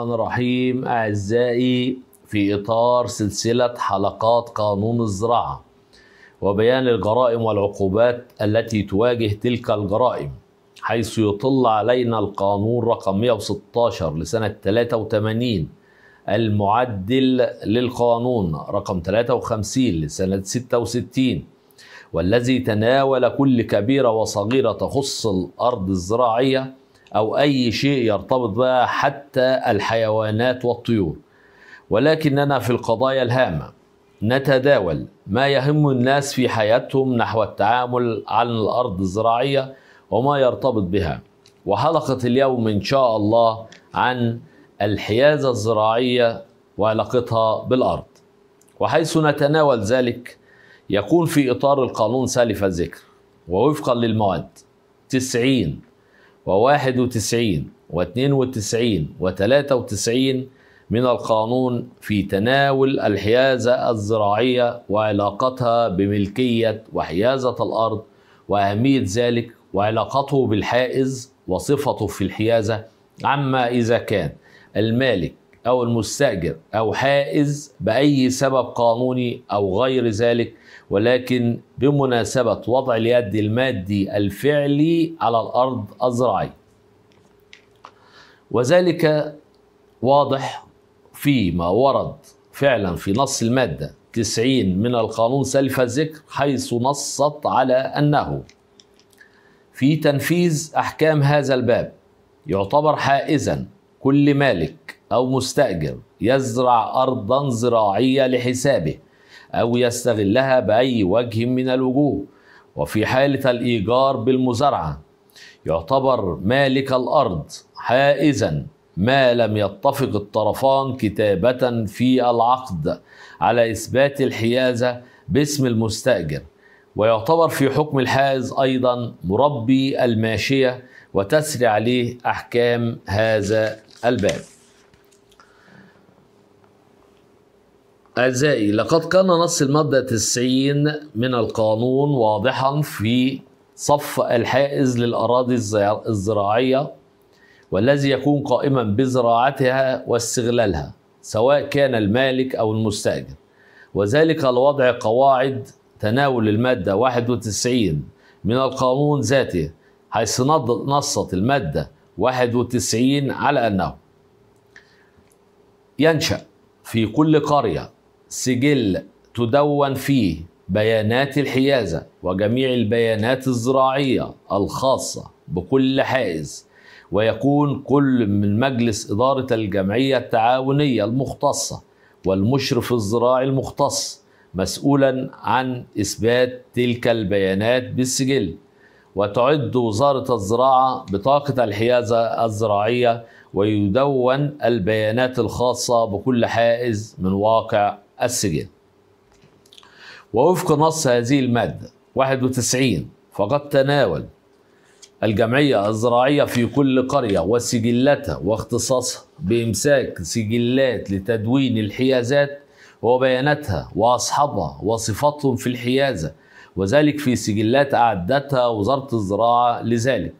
الرحمن الرحيم أعزائي في إطار سلسلة حلقات قانون الزراعة وبيان الجرائم والعقوبات التي تواجه تلك الجرائم حيث يطل علينا القانون رقم 116 لسنة 83 المعدل للقانون رقم 53 لسنة 66 والذي تناول كل كبيرة وصغيرة تخص الأرض الزراعية أو أي شيء يرتبط بها حتى الحيوانات والطيور ولكننا في القضايا الهامة نتداول ما يهم الناس في حياتهم نحو التعامل عن الأرض الزراعية وما يرتبط بها وحلقة اليوم إن شاء الله عن الحيازة الزراعية وعلاقتها بالأرض وحيث نتناول ذلك يكون في إطار القانون سالف الذكر ووفقا للمواد 90 و91 و92 و93 من القانون في تناول الحيازة الزراعية وعلاقتها بملكية وحيازة الأرض وأهمية ذلك وعلاقته بالحائز وصفته في الحيازة عما إذا كان المالك أو المستأجر أو حائز بأي سبب قانوني أو غير ذلك ولكن بمناسبة وضع اليد المادي الفعلي على الأرض الزراعية وذلك واضح فيما ورد فعلا في نص المادة 90 من القانون سلف الذكر حيث نصت على أنه في تنفيذ أحكام هذا الباب يعتبر حائزا كل مالك أو مستأجر يزرع أرضا زراعية لحسابه أو يستغلها بأي وجه من الوجوه وفي حالة الإيجار بالمزارعة يعتبر مالك الأرض حائزا ما لم يتفق الطرفان كتابة في العقد على إثبات الحيازة باسم المستأجر ويعتبر في حكم الحائز أيضا مربي الماشية وتسري عليه أحكام هذا الباب أعزائي لقد كان نص المادة 90 من القانون واضحا في صف الحائز للأراضي الزراعية والذي يكون قائما بزراعتها واستغلالها سواء كان المالك أو المستأجر وذلك لوضع قواعد تناول المادة 91 من القانون ذاته حيث نصت المادة 91 على أنه ينشأ في كل قرية سجل تدون فيه بيانات الحيازة وجميع البيانات الزراعية الخاصة بكل حائز ويكون كل من مجلس إدارة الجمعية التعاونية المختصة والمشرف الزراعي المختص مسؤولا عن إثبات تلك البيانات بالسجل وتعد وزارة الزراعة بطاقة الحيازة الزراعية ويدون البيانات الخاصة بكل حائز من واقع السجن ووفق نص هذه المادة 91 فقد تناول الجمعية الزراعية في كل قرية وسجلاتها واختصاصها بإمساك سجلات لتدوين الحيازات وبياناتها وأصحابها وصفاتهم في الحيازة وذلك في سجلات أعدتها وزارة الزراعة لذلك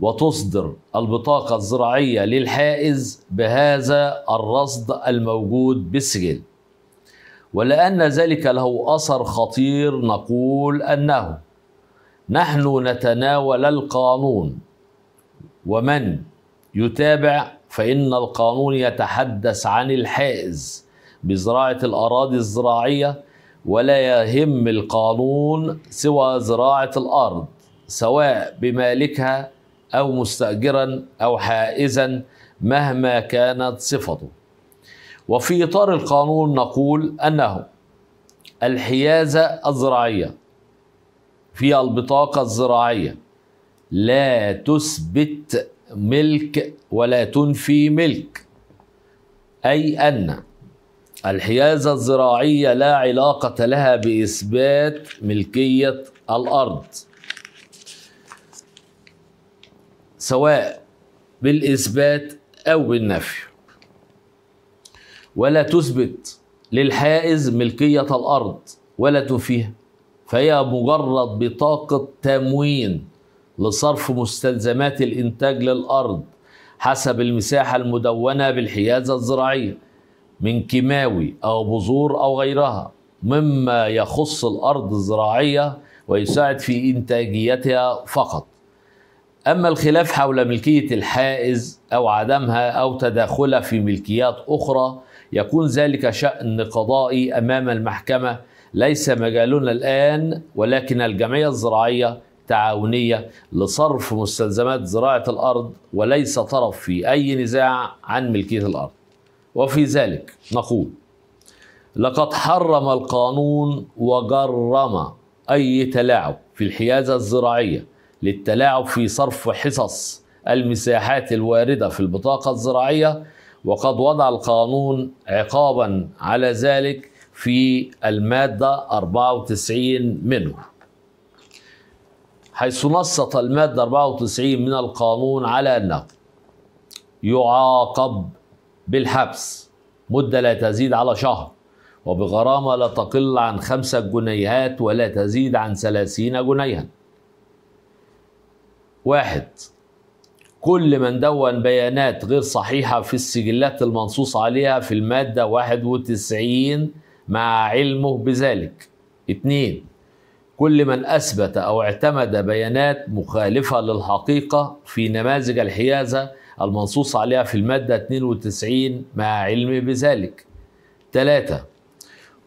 وتصدر البطاقة الزراعية للحائز بهذا الرصد الموجود بالسجل ولأن ذلك له أثر خطير نقول أنه نحن نتناول القانون ومن يتابع فإن القانون يتحدث عن الحائز بزراعة الأراضي الزراعية ولا يهم القانون سوى زراعة الأرض سواء بمالكها أو مستأجرا أو حائزا مهما كانت صفته وفي إطار القانون نقول أنه الحيازة الزراعية في البطاقة الزراعية لا تثبت ملك ولا تنفي ملك أي أن الحيازة الزراعية لا علاقة لها بإثبات ملكية الأرض سواء بالإثبات أو بالنفي ولا تثبت للحائز ملكية الأرض ولا تنفيها فهي مجرد بطاقة تموين لصرف مستلزمات الإنتاج للأرض حسب المساحة المدونة بالحيازة الزراعية من كيماوي أو بذور أو غيرها مما يخص الأرض الزراعية ويساعد في إنتاجيتها فقط أما الخلاف حول ملكية الحائز أو عدمها أو تداخلها في ملكيات أخرى يكون ذلك شأن قضائي أمام المحكمة ليس مجالنا الآن ولكن الجمعية الزراعية تعاونية لصرف مستلزمات زراعة الأرض وليس طرف في أي نزاع عن ملكية الأرض وفي ذلك نقول لقد حرم القانون وجرم أي تلاعب في الحيازة الزراعية للتلاعب في صرف حصص المساحات الواردة في البطاقة الزراعية وقد وضع القانون عقابا على ذلك في المادة 94 منه حيث نصت المادة 94 من القانون على أنه يعاقب بالحبس مدة لا تزيد على شهر وبغرامة لا تقل عن خمسة جنيهات ولا تزيد عن ثلاثين جنيها واحد كل من دون بيانات غير صحيحة في السجلات المنصوص عليها في المادة 91 مع علمه بذلك اثنين كل من أثبت أو اعتمد بيانات مخالفة للحقيقة في نماذج الحيازة المنصوص عليها في المادة 92 مع علمه بذلك ثلاثة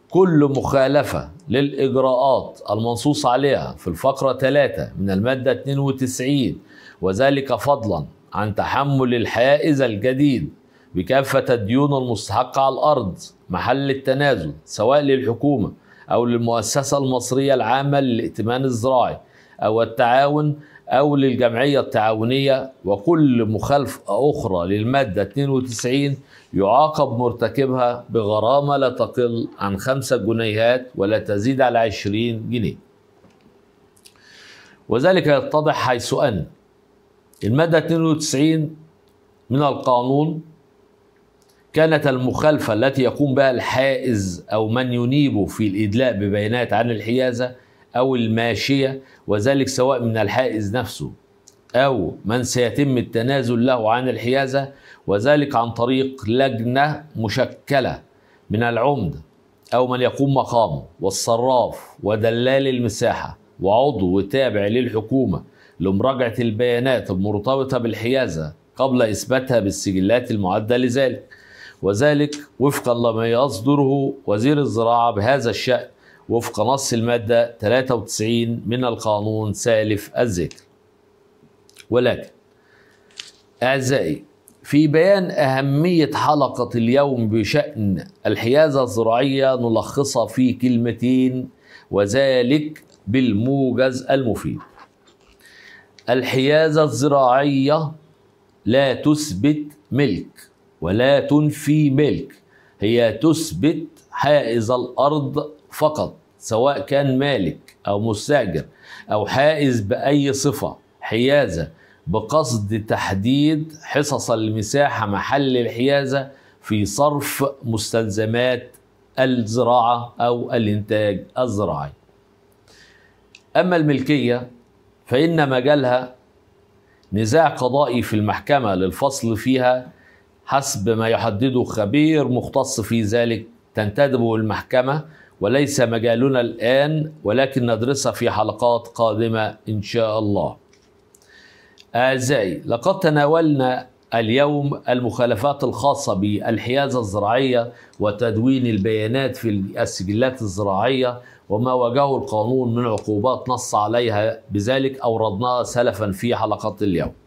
كل مخالفة للإجراءات المنصوص عليها في الفقرة 3 من المادة 92 وذلك فضلا عن تحمل الحائز الجديد بكافة الديون المستحقة على الأرض محل التنازل سواء للحكومة أو للمؤسسة المصرية العامة للائتمان الزراعي أو التعاون أو للجمعية التعاونية وكل مخالفة أخرى للمادة 92 يعاقب مرتكبها بغرامة لا تقل عن خمسة جنيهات ولا تزيد على عشرين جنيه وذلك يتضح حيث أن المادة 92 من القانون كانت المخالفة التي يقوم بها الحائز أو من ينيبه في الإدلاء ببيانات عن الحيازة أو الماشية وذلك سواء من الحائز نفسه أو من سيتم التنازل له عن الحيازة وذلك عن طريق لجنة مشكلة من العمدة أو من يقوم مقامه والصراف ودلال المساحة وعضو تابع للحكومة لمراجعة البيانات المرتبطة بالحيازة قبل إثباتها بالسجلات المعدة لذلك وذلك وفقا لما يصدره وزير الزراعة بهذا الشأن وفق نص المادة 93 من القانون سالف الذكر ولكن أعزائي في بيان أهمية حلقة اليوم بشأن الحيازة الزراعية نلخصها في كلمتين وذلك بالموجز المفيد الحيازة الزراعية لا تثبت ملك ولا تنفي ملك هي تثبت حائز الأرض فقط سواء كان مالك أو مستأجر أو حائز بأي صفة حيازة بقصد تحديد حصص المساحة محل الحيازة في صرف مستلزمات الزراعة أو الإنتاج الزراعي أما الملكية فإن مجالها نزاع قضائي في المحكمة للفصل فيها حسب ما يحدده خبير مختص في ذلك تنتدبه المحكمة وليس مجالنا الآن ولكن ندرسها في حلقات قادمة إن شاء الله أعزائي لقد تناولنا اليوم المخالفات الخاصة بالحيازة الزراعية وتدوين البيانات في السجلات الزراعية وما واجهه القانون من عقوبات نص عليها بذلك أوردناها سلفا في حلقة اليوم